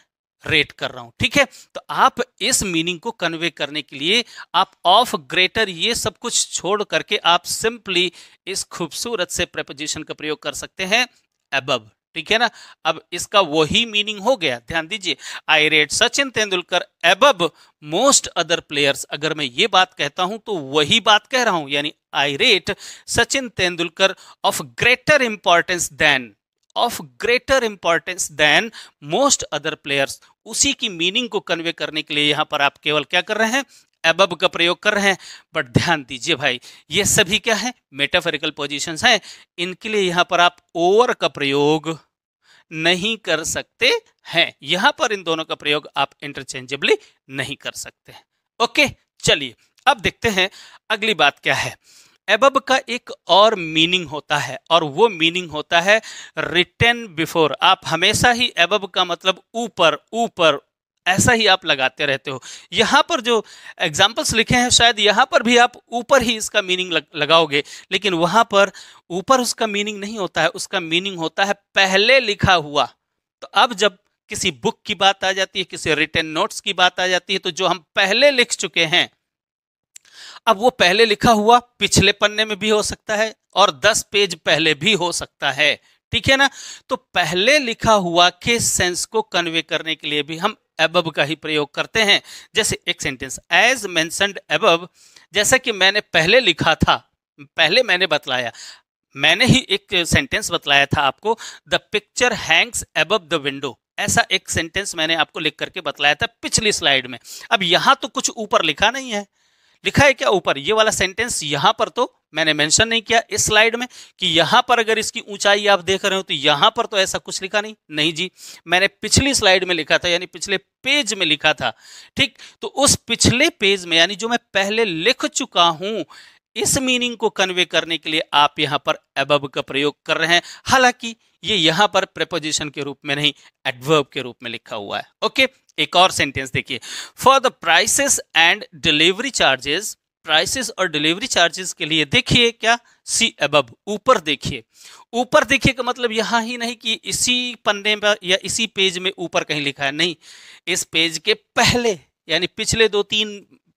रेट कर रहा हूं ठीक है तो आप इस मीनिंग को कन्वे करने के लिए आप ऑफ ग्रेटर ये सब कुछ छोड़ करके आप सिंपली इस खूबसूरत से प्रपोजिशन का प्रयोग कर सकते हैं अबव ठीक है ना अब इसका वही मीनिंग हो गया ध्यान दीजिए I rate Sachin Tendulkar above most other players अगर मैं ये बात कहता हूं तो वही बात कह रहा हूं यानी I rate Sachin Tendulkar of greater importance than of greater importance than most other players उसी की मीनिंग को कन्वे करने के लिए यहां पर आप केवल क्या कर रहे हैं एबब का प्रयोग कर रहे हैं बट ध्यान दीजिए भाई ये सभी क्या है मेटाफरिकल पोजिशन हैं इनके लिए यहाँ पर आप ओवर का प्रयोग नहीं कर सकते हैं यहां पर इन दोनों का प्रयोग आप इंटरचेंजेबली नहीं कर सकते हैं ओके चलिए अब देखते हैं अगली बात क्या है एबब का एक और मीनिंग होता है और वो मीनिंग होता है रिटर्न बिफोर आप हमेशा ही एबब का मतलब ऊपर ऊपर ऐसा ही आप लगाते रहते हो यहाँ पर जो एग्जाम्पल्स लिखे हैं शायद यहाँ पर भी आप ऊपर ही इसका मीनिंग लग, लगाओगे लेकिन वहाँ पर ऊपर उसका मीनिंग नहीं होता है उसका मीनिंग होता है पहले लिखा हुआ तो अब जब किसी बुक की बात आ जाती है किसी रिटर्न नोट्स की बात आ जाती है तो जो हम पहले लिख चुके हैं अब वो पहले लिखा हुआ पिछले पन्ने में भी हो सकता है और दस पेज पहले भी हो सकता है ठीक है ना तो पहले लिखा हुआ के सेंस को कन्वे करने के लिए भी हम एबब का ही प्रयोग करते हैं जैसे एक सेंटेंस एज मैंसनड एबब जैसा कि मैंने पहले लिखा था पहले मैंने बतलाया मैंने ही एक सेंटेंस बतलाया था आपको the picture hangs above the window ऐसा एक सेंटेंस मैंने आपको लिख करके बतलाया था पिछली स्लाइड में अब यहां तो कुछ ऊपर लिखा नहीं है लिखा है क्या ऊपर ये वाला सेंटेंस यहां पर तो मैंने मेंशन नहीं किया इस स्लाइड में कि यहां पर अगर इसकी ऊंचाई आप देख रहे हो तो यहां पर तो ऐसा कुछ लिखा नहीं नहीं जी मैंने पिछली स्लाइड में लिखा था यानी पिछले पेज में लिखा था ठीक तो उस पिछले पेज में यानी जो मैं पहले लिख चुका हूं इस मीनिंग को कन्वे करने के लिए आप यहां पर एबब का प्रयोग कर रहे हैं हालांकि ये यहां पर प्रपोजिशन के रूप में नहीं एडवर्ब के रूप में लिखा हुआ है ओके एक और सेंटेंस देखिए for the prices and delivery charges prices और डिलीवरी चार्जेस के लिए देखिए क्या सी एबब ऊपर देखिए ऊपर देखिए का मतलब यहाँ ही नहीं कि इसी पन्ने पर या इसी पेज में ऊपर कहीं लिखा है नहीं इस पेज के पहले यानी पिछले दो तीन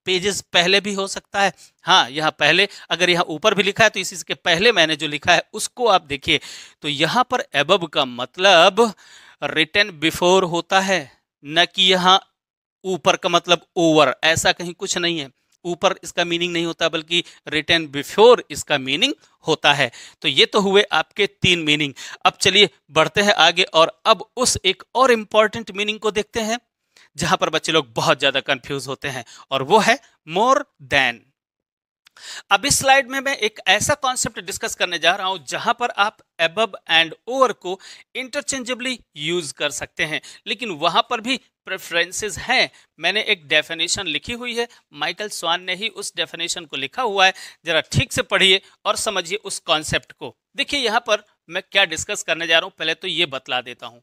पेजेस पहले भी हो सकता है हाँ यहाँ पहले अगर यहाँ ऊपर भी लिखा है तो इसी के पहले मैंने जो लिखा है उसको आप देखिए तो यहाँ पर एबब का मतलब रिटर्न बिफोर होता है न कि यहाँ ऊपर का मतलब ओवर ऐसा कहीं कुछ नहीं है ऊपर इसका मीनिंग नहीं होता बल्कि रिटर्न बिफोर इसका मीनिंग होता है तो ये तो हुए आपके तीन मीनिंग अब चलिए बढ़ते हैं आगे और अब उस एक और इम्पॉर्टेंट मीनिंग को देखते हैं जहां पर बच्चे लोग बहुत ज्यादा कंफ्यूज होते हैं और वो है मोर देन अब इस स्लाइड में मैं एक ऐसा कॉन्सेप्ट डिस्कस करने जा रहा हूं जहां पर आप एबब एंड ओवर को इंटरचेंजेबली यूज कर सकते हैं लेकिन वहां पर भी प्रेफरेंसेस हैं मैंने एक डेफिनेशन लिखी हुई है माइकल स्वान ने ही उस डेफिनेशन को लिखा हुआ है ज़रा ठीक से पढ़िए और समझिए उस कॉन्सेप्ट को देखिए यहाँ पर मैं क्या डिस्कस करने जा रहा हूँ पहले तो ये बतला देता हूँ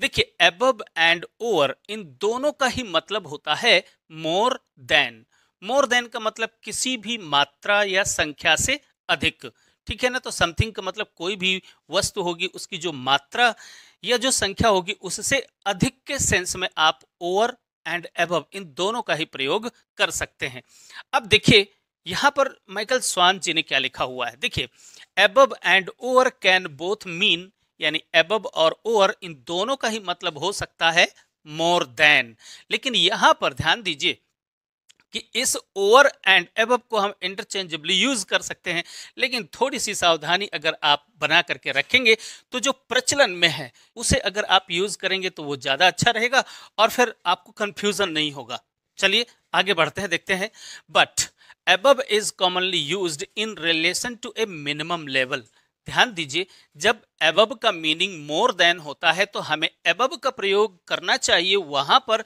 देखिए एबब एंड ओवर इन दोनों का ही मतलब होता है मोर देन मोर देन का मतलब किसी भी मात्रा या संख्या से अधिक ठीक है ना तो समथिंग का मतलब कोई भी वस्तु होगी उसकी जो मात्रा या जो संख्या होगी उससे अधिक के सेंस में आप ओवर एंड एब इन दोनों का ही प्रयोग कर सकते हैं अब देखिए यहाँ पर माइकल स्वान जी ने क्या लिखा हुआ है देखिए above and over can both mean यानी एब और ओवर इन दोनों का ही मतलब हो सकता है मोर देन लेकिन यहां पर ध्यान दीजिए कि इस ओवर एंड एब को हम इंटरचेंजेबली यूज़ कर सकते हैं लेकिन थोड़ी सी सावधानी अगर आप बना करके रखेंगे तो जो प्रचलन में है उसे अगर आप यूज़ करेंगे तो वो ज़्यादा अच्छा रहेगा और फिर आपको कन्फ्यूज़न नहीं होगा चलिए आगे बढ़ते हैं देखते हैं but above is commonly use in relation to a minimum level ध्यान दीजिए जब एबब का मीनिंग मोर देन होता है तो हमें एबब का प्रयोग करना चाहिए वहां पर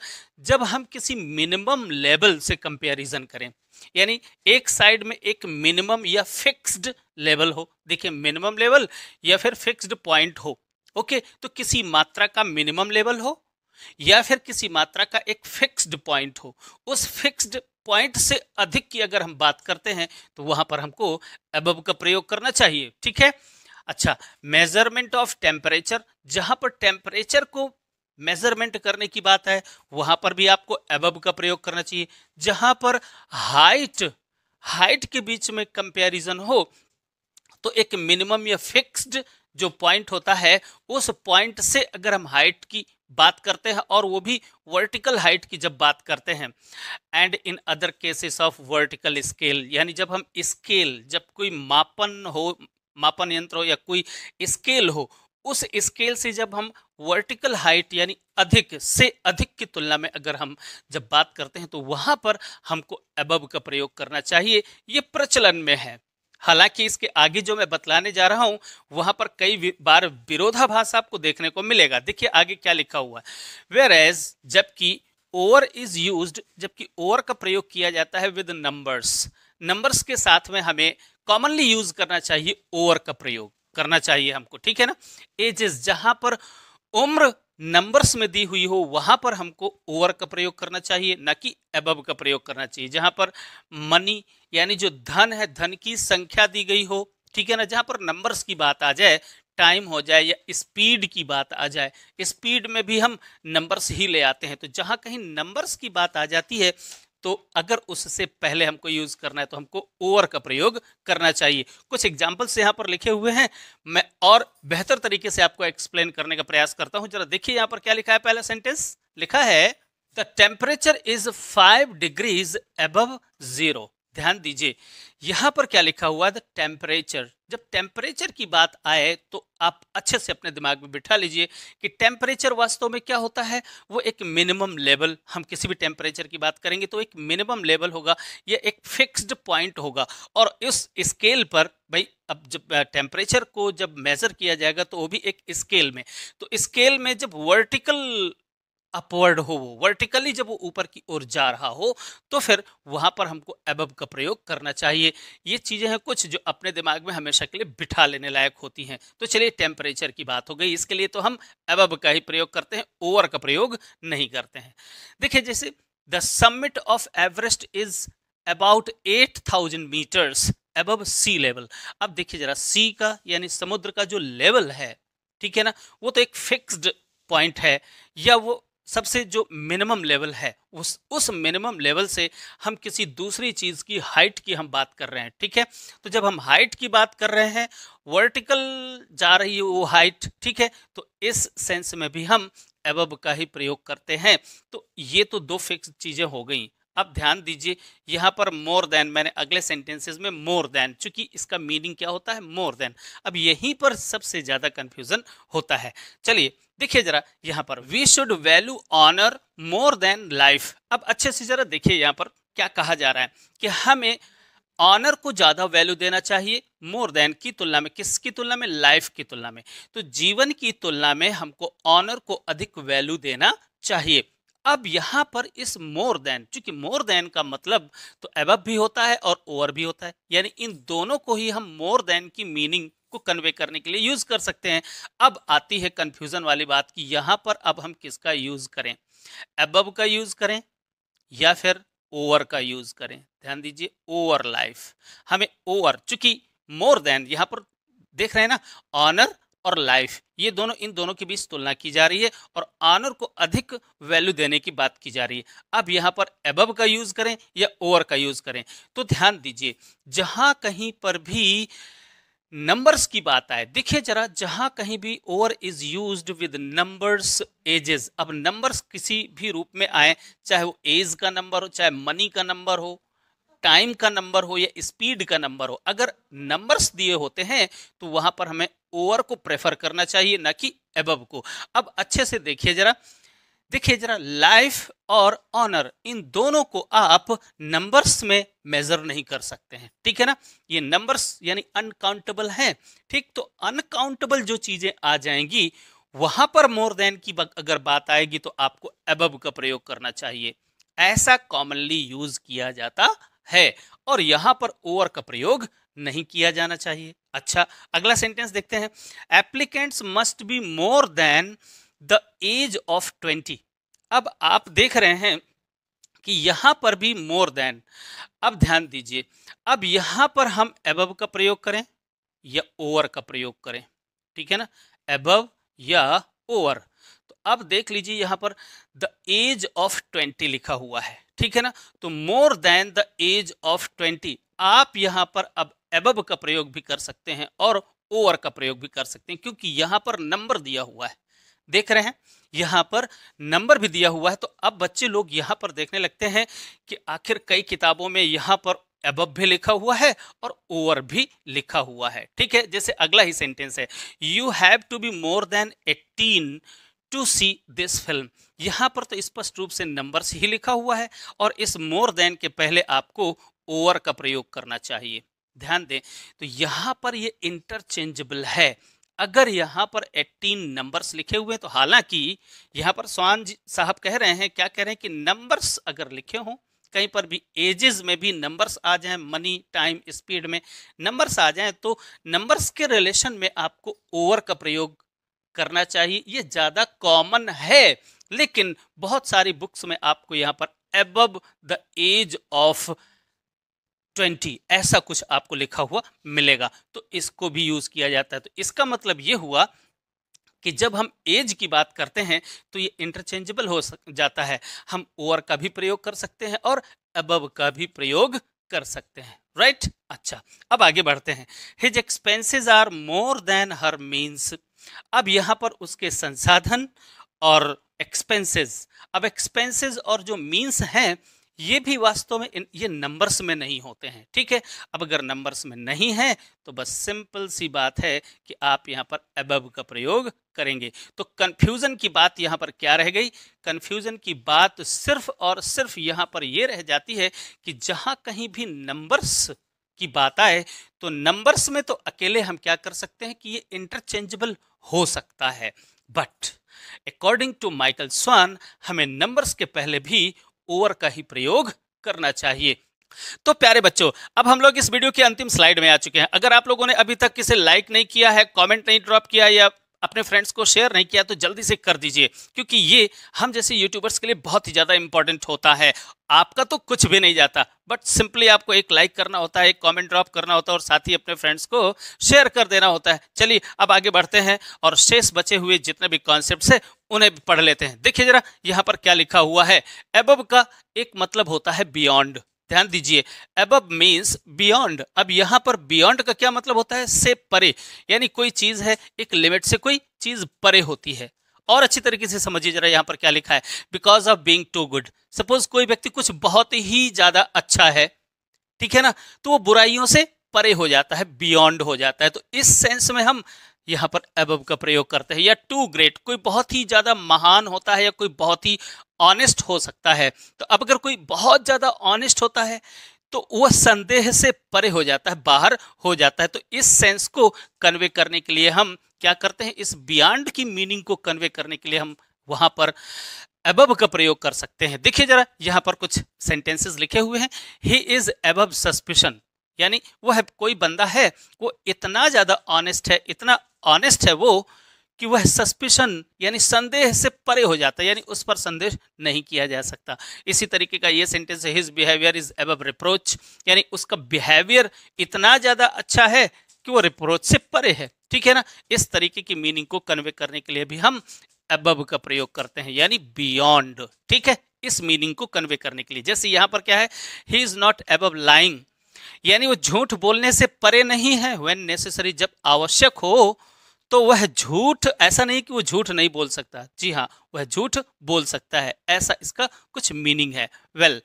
जब हम किसी मिनिमम लेवल से कंपैरिजन करें यानी एक साइड में एक मिनिमम या फिक्स्ड लेवल हो देखिए मिनिमम लेवल या फिर फिक्स्ड पॉइंट हो ओके तो किसी मात्रा का मिनिमम लेवल हो या फिर किसी मात्रा का एक फिक्स्ड पॉइंट हो उस फिक्स्ड पॉइंट से अधिक की अगर हम बात करते हैं तो वहां पर हमको एबब का प्रयोग करना चाहिए ठीक है अच्छा मेजरमेंट ऑफ टेम्परेचर जहां पर टेम्परेचर को मेजरमेंट करने की बात है वहां पर भी आपको एबब का प्रयोग करना चाहिए जहां पर हाइट हाइट के बीच में कंपैरिजन हो तो एक मिनिमम या फिक्स्ड जो पॉइंट होता है उस पॉइंट से अगर हम हाइट की बात करते हैं और वो भी वर्टिकल हाइट की जब बात करते हैं and in other cases of vertical scale यानी जब हम स्केल जब कोई मापन हो मापन यंत्र हो या कोई स्केल हो उस स्केल से जब हम वर्टिकल हाइट यानी अधिक से अधिक की तुलना में अगर हम जब बात करते हैं तो वहाँ पर हमको एबब का प्रयोग करना चाहिए ये प्रचलन में है हालांकि इसके आगे जो मैं बतलाने जा रहा हूं वहां पर कई बार विरोधाभास आपको देखने को मिलेगा देखिए आगे क्या लिखा हुआ वेर एज जबकि ओवर इज यूज जबकि ओवर का प्रयोग किया जाता है विद नंबर्स नंबर्स के साथ में हमें कॉमनली यूज करना चाहिए ओवर का प्रयोग करना चाहिए हमको ठीक है ना एजेस जहां पर उम्र नंबर्स में दी हुई हो वहां पर हमको ओवर का प्रयोग करना चाहिए ना कि एबव का प्रयोग करना चाहिए जहां पर मनी यानी जो धन है धन की संख्या दी गई हो ठीक है ना जहां पर नंबर्स की बात आ जाए टाइम हो जाए या स्पीड की बात आ जाए स्पीड में भी हम नंबर्स ही ले आते हैं तो जहां कहीं नंबर्स की बात आ जाती है तो अगर उससे पहले हमको यूज करना है तो हमको ओवर का प्रयोग करना चाहिए कुछ एग्जाम्पल्स यहाँ पर लिखे हुए हैं मैं और बेहतर तरीके से आपको एक्सप्लेन करने का प्रयास करता हूँ जरा देखिए यहाँ पर क्या लिखा है पहला सेंटेंस लिखा है the temperature is five degrees above zero ध्यान दीजिए यहाँ पर क्या लिखा हुआ है टेम्परेचर जब टेम्परेचर की बात आए तो आप अच्छे से अपने दिमाग में बिठा लीजिए कि टेम्परेचर वास्तव में क्या होता है वो एक मिनिमम लेवल हम किसी भी टेम्परेचर की बात करेंगे तो एक मिनिमम लेवल होगा या एक फिक्स्ड पॉइंट होगा और इस स्केल पर भाई अब जब टेम्परेचर को जब मेज़र किया जाएगा तो वो भी एक स्केल में तो स्केल में जब वर्टिकल अपवर्ड हो वो वर्टिकली जब वो ऊपर की ओर जा रहा हो तो फिर वहाँ पर हमको एबब का प्रयोग करना चाहिए ये चीज़ें हैं कुछ जो अपने दिमाग में हमेशा के लिए बिठा लेने लायक होती हैं तो चलिए टेम्परेचर की बात हो गई इसके लिए तो हम एबब का ही प्रयोग करते हैं ओवर का प्रयोग नहीं करते हैं देखिए जैसे the summit of Everest is about eight thousand metres above sea level अब देखिए जरा सी का यानी समुद्र का जो लेवल है ठीक है ना वो तो एक फिक्स्ड पॉइंट है या वो सबसे जो मिनिमम लेवल है उस उस मिनिमम लेवल से हम किसी दूसरी चीज़ की हाइट की हम बात कर रहे हैं ठीक है तो जब हम हाइट की बात कर रहे हैं वर्टिकल जा रही है वो हाइट ठीक है तो इस सेंस में भी हम एबब का ही प्रयोग करते हैं तो ये तो दो फिक्स चीज़ें हो गई अब ध्यान दीजिए यहाँ पर मोर देन मैंने अगले सेंटेंसेस में मोर देन चूंकि इसका मीनिंग क्या होता है मोर देन अब यहीं पर सबसे ज़्यादा कंफ्यूजन होता है चलिए देखिए जरा यहाँ पर we should value honour more than life अब अच्छे से जरा देखिए यहाँ पर क्या कहा जा रहा है कि हमें ऑनर को ज़्यादा वैल्यू देना चाहिए मोर देन की तुलना में किसकी तुलना में लाइफ की तुलना में तो जीवन की तुलना में हमको ऑनर को अधिक वैल्यू देना चाहिए अब यहाँ पर इस मोर देन चूंकि मोर देन का मतलब तो एबव भी होता है और ओवर भी होता है यानी इन दोनों को ही हम मोर देन की मीनिंग को कन्वे करने के लिए यूज कर सकते हैं अब आती है कंफ्यूजन वाली बात कि यहां पर अब हम किसका यूज करें एबव का यूज करें या फिर ओवर का यूज करें ध्यान दीजिए ओवर लाइफ हमें ओवर चूंकि मोर देन यहां पर देख रहे हैं ना ऑनर और लाइफ ये दोनों इन दोनों के बीच तुलना की जा रही है और आनर को अधिक वैल्यू देने की बात की जा रही है अब यहाँ पर एबव का यूज़ करें या ओवर का यूज़ करें तो ध्यान दीजिए जहाँ कहीं पर भी नंबर्स की बात आए देखिए जरा जहां कहीं भी over is use with numbers ages अब नंबर्स किसी भी रूप में आए चाहे वो एज का नंबर हो चाहे मनी का नंबर हो टाइम का नंबर हो या स्पीड का नंबर हो अगर नंबर्स दिए होते हैं तो वहां पर हमें ओवर को प्रेफर करना चाहिए ना कि एबव को अब अच्छे से देखिए जरा देखिए जरा लाइफ और ऑनर इन दोनों को आप नंबर्स में मेजर नहीं कर सकते हैं ठीक है ना ये नंबर्स यानी अनकाउंटेबल हैं ठीक तो अनकाउंटेबल जो चीजें आ जाएंगी वहां पर मोर देन की अगर बात आएगी तो आपको एबब का प्रयोग करना चाहिए ऐसा कॉमनली यूज किया जाता है और यहां पर ओवर का प्रयोग नहीं किया जाना चाहिए अच्छा अगला सेंटेंस देखते हैं applicants must be more than the age of twenty अब आप देख रहे हैं कि यहां पर भी मोर देन अब ध्यान दीजिए अब यहां पर हम एबव का प्रयोग करें या ओवर का प्रयोग करें ठीक है ना एबव या ओवर तो अब देख लीजिए यहां पर द एज ऑफ ट्वेंटी लिखा हुआ है ठीक है ना तो more than the age of twenty आप यहां पर अब एबब का प्रयोग भी कर सकते हैं और ओवर का प्रयोग भी कर सकते हैं क्योंकि यहाँ पर नंबर दिया हुआ है देख रहे हैं यहाँ पर नंबर भी दिया हुआ है तो अब बच्चे लोग यहाँ पर देखने लगते हैं कि आखिर कई किताबों में यहाँ पर एबब भी लिखा हुआ है और ओवर भी लिखा हुआ है ठीक है जैसे अगला ही सेंटेंस है you have to be more than eighteen to see this film यहाँ पर तो स्पष्ट रूप से नंबर्स ही लिखा हुआ है और इस मोर देन के पहले आपको ओवर का प्रयोग करना चाहिए ध्यान दें तो यहाँ पर ये इंटरचेंजेबल है अगर यहाँ पर 18 नंबर्स लिखे हुए हैं तो हालांकि यहाँ पर स्वान साहब कह रहे हैं क्या कह रहे हैं कि नंबर्स अगर लिखे हों कहीं पर भी एजेस में भी नंबर्स आ जाएं मनी टाइम स्पीड में नंबर्स आ जाएं तो नंबर्स के रिलेशन में आपको ओवर का प्रयोग करना चाहिए ये ज़्यादा कॉमन है लेकिन बहुत सारी बुक्स में आपको यहाँ पर above the age of twenty ऐसा कुछ आपको लिखा हुआ मिलेगा तो इसको भी यूज़ किया जाता है तो इसका मतलब ये हुआ कि जब हम एज की बात करते हैं तो ये इंटरचेंजेबल हो सक जाता है हम ओवर का भी प्रयोग कर सकते हैं और अबव का भी प्रयोग कर सकते हैं राइट right? अच्छा अब आगे बढ़ते हैं his expenses are more than her means अब यहाँ पर उसके संसाधन और एक्सपेंसेस अब एक्सपेंसेस और जो मीन्स हैं ये भी वास्तव में ये नंबर्स में नहीं होते हैं ठीक है अब अगर नंबर्स में नहीं है तो बस सिंपल सी बात है कि आप यहाँ पर अबब का प्रयोग करेंगे तो कन्फ्यूज़न की बात यहाँ पर क्या रह गई कन्फ्यूज़न की बात सिर्फ और सिर्फ यहाँ पर यह रह जाती है कि जहाँ कहीं भी नंबर्स की बात आए तो नंबर्स में तो अकेले हम क्या कर सकते हैं कि ये इंटरचेंजेबल हो सकता है but according to Michael Swan हमें नंबर्स के पहले भी ओवर का ही प्रयोग करना चाहिए तो प्यारे बच्चों अब हम लोग इस वीडियो के अंतिम स्लाइड में आ चुके हैं अगर आप लोगों ने अभी तक किसे लाइक नहीं किया है कमेंट नहीं ड्रॉप किया या अपने फ्रेंड्स को शेयर नहीं किया तो जल्दी से कर दीजिए क्योंकि ये हम जैसे यूट्यूबर्स के लिए बहुत ही ज़्यादा इंपॉर्टेंट होता है आपका तो कुछ भी नहीं जाता बट सिंपली आपको एक लाइक करना होता है एक कमेंट ड्रॉप करना होता है और साथ ही अपने फ्रेंड्स को शेयर कर देना होता है चलिए अब आगे बढ़ते हैं और शेष बचे हुए जितने भी कॉन्सेप्ट है उन्हें पढ़ लेते हैं देखिए जरा यहाँ पर क्या लिखा हुआ है एबब का एक मतलब होता है बियॉन्ड ध्यान दीजिए एबब मीन्स बियॉन्ड अब यहाँ पर बियॉन्ड का क्या मतलब होता है से परे यानी कोई चीज है एक लिमिट से कोई चीज परे होती है और अच्छी तरीके से समझिए जरा यहाँ पर क्या लिखा है because of being too good suppose कोई व्यक्ति कुछ बहुत ही ज्यादा अच्छा है ठीक है ना तो वो बुराइयों से परे हो जाता है बियॉन्ड हो जाता है तो इस सेंस में हम यहाँ पर एबव का प्रयोग करते हैं या टू ग्रेट कोई बहुत ही ज़्यादा महान होता है या कोई बहुत ही ऑनेस्ट हो सकता है तो अब अगर कोई बहुत ज़्यादा ऑनेस्ट होता है तो वह संदेह से परे हो जाता है बाहर हो जाता है तो इस सेंस को कन्वे करने के लिए हम क्या करते हैं इस बियॉन्ड की मीनिंग को कन्वे करने के लिए हम वहां पर एबब का प्रयोग कर सकते हैं देखिए जरा यहाँ पर कुछ सेंटेंसेस लिखे हुए हैं ही इज एब सस्पिशन यानी वह कोई बंदा है वो इतना ज़्यादा ऑनेस्ट है इतना ऑनेस्ट है वो कि वह सस्पिशन यानी संदेह से परे हो जाता है यानी उस पर संदेह नहीं किया जा सकता इसी तरीके का ये सेंटेंस है his behaviour is above reproach यानी उसका बिहेवियर इतना ज़्यादा अच्छा है कि वो रिप्रोच से परे है ठीक है ना इस तरीके की मीनिंग को कन्वे करने के लिए भी हम एबब का प्रयोग करते हैं यानी बियॉन्ड ठीक है इस मीनिंग को कन्वे करने के लिए जैसे यहाँ पर क्या है he is not above lying यानी वो झूठ बोलने से परे नहीं है वेन नेसेसरी जब आवश्यक हो तो वह झूठ ऐसा नहीं कि वह झूठ नहीं बोल सकता जी हाँ वह झूठ बोल सकता है ऐसा इसका कुछ मीनिंग है वेल well,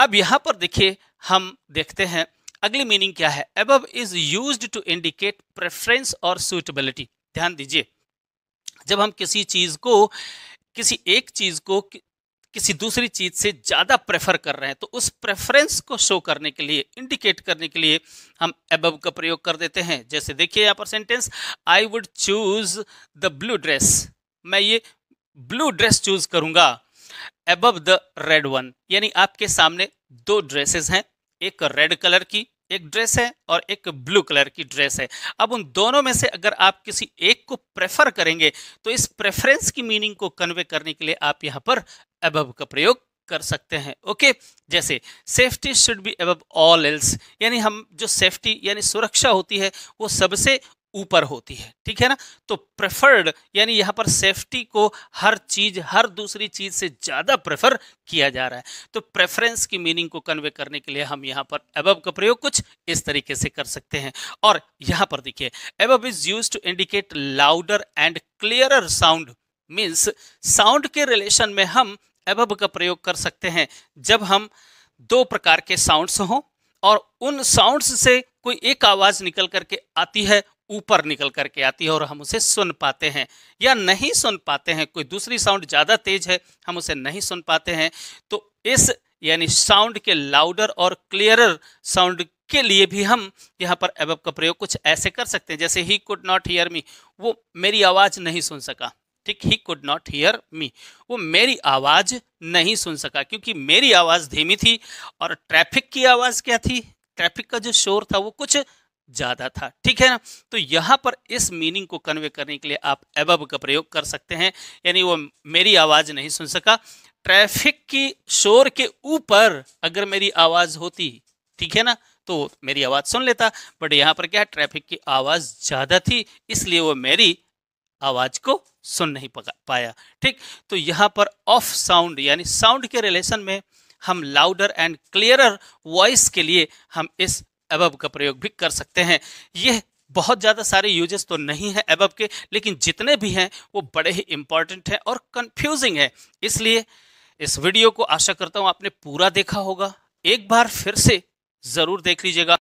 अब यहां पर देखिए हम देखते हैं अगली मीनिंग क्या है अब is use to indicate preference और सुइटेबिलिटी ध्यान दीजिए जब हम किसी चीज को किसी एक चीज को किसी दूसरी चीज़ से ज़्यादा प्रेफर कर रहे हैं तो उस प्रेफरेंस को शो करने के लिए इंडिकेट करने के लिए हम एबव का प्रयोग कर देते हैं जैसे देखिए यहाँ पर sentence I would choose the blue dress मैं ये ब्लू ड्रेस चूज करूंगा एबव द रेड वन यानी आपके सामने दो ड्रेसेस हैं एक रेड कलर की एक ड्रेस है और एक ब्लू कलर की ड्रेस है अब उन दोनों में से अगर आप किसी एक को प्रेफर करेंगे तो इस प्रेफरेंस की मीनिंग को कन्वे करने के लिए आप यहाँ पर अबब का प्रयोग कर सकते हैं ओके जैसे safety should be above all else यानी हम जो सेफ्टी यानी सुरक्षा होती है वो सबसे ऊपर होती है ठीक है ना तो प्रेफर्ड यानी यहाँ पर सेफ्टी को हर चीज़ हर दूसरी चीज़ से ज़्यादा प्रेफर किया जा रहा है तो प्रेफरेंस की मीनिंग को कन्वे करने के लिए हम यहाँ पर एबब का प्रयोग कुछ इस तरीके से कर सकते हैं और यहाँ पर देखिए above is use to indicate louder and clearer sound means sound के रिलेशन में हम एबब का प्रयोग कर सकते हैं जब हम दो प्रकार के साउंड्स हों और उन साउंड्स से कोई एक आवाज़ निकल करके आती है ऊपर निकल करके आती है और हम उसे सुन पाते हैं या नहीं सुन पाते हैं कोई दूसरी साउंड ज़्यादा तेज है हम उसे नहीं सुन पाते हैं तो इस यानी साउंड के लाउडर और क्लियरर साउंड के लिए भी हम यहाँ पर एबब का प्रयोग कुछ ऐसे कर सकते हैं जैसे he could not hear me वो मेरी आवाज़ नहीं सुन सका ठीक he could not hear me वो मेरी आवाज़ नहीं सुन सका क्योंकि मेरी आवाज़ धीमी थी और ट्रैफिक की आवाज़ क्या थी ट्रैफिक का जो शोर था वो कुछ ज्यादा था ठीक है ना तो यहाँ पर इस मीनिंग को कन्वे करने के लिए आप एबब का प्रयोग कर सकते हैं यानी वो मेरी आवाज नहीं सुन सका ट्रैफिक की शोर के ऊपर अगर मेरी आवाज होती ठीक है ना तो मेरी आवाज सुन लेता बट यहां पर क्या है ट्रैफिक की आवाज ज्यादा थी इसलिए वो मेरी आवाज को सुन नहीं पाया ठीक तो यहाँ पर ऑफ साउंड यानी साउंड के रिलेशन में हम लाउडर एंड क्लियरर वॉइस के लिए हम इस एबब का प्रयोग भी कर सकते हैं यह बहुत ज़्यादा सारे यूजेस तो नहीं हैं एबब के लेकिन जितने भी हैं वो बड़े ही इंपॉर्टेंट हैं और कंफ्यूजिंग है इसलिए इस वीडियो को आशा करता हूँ आपने पूरा देखा होगा एक बार फिर से ज़रूर देख लीजिएगा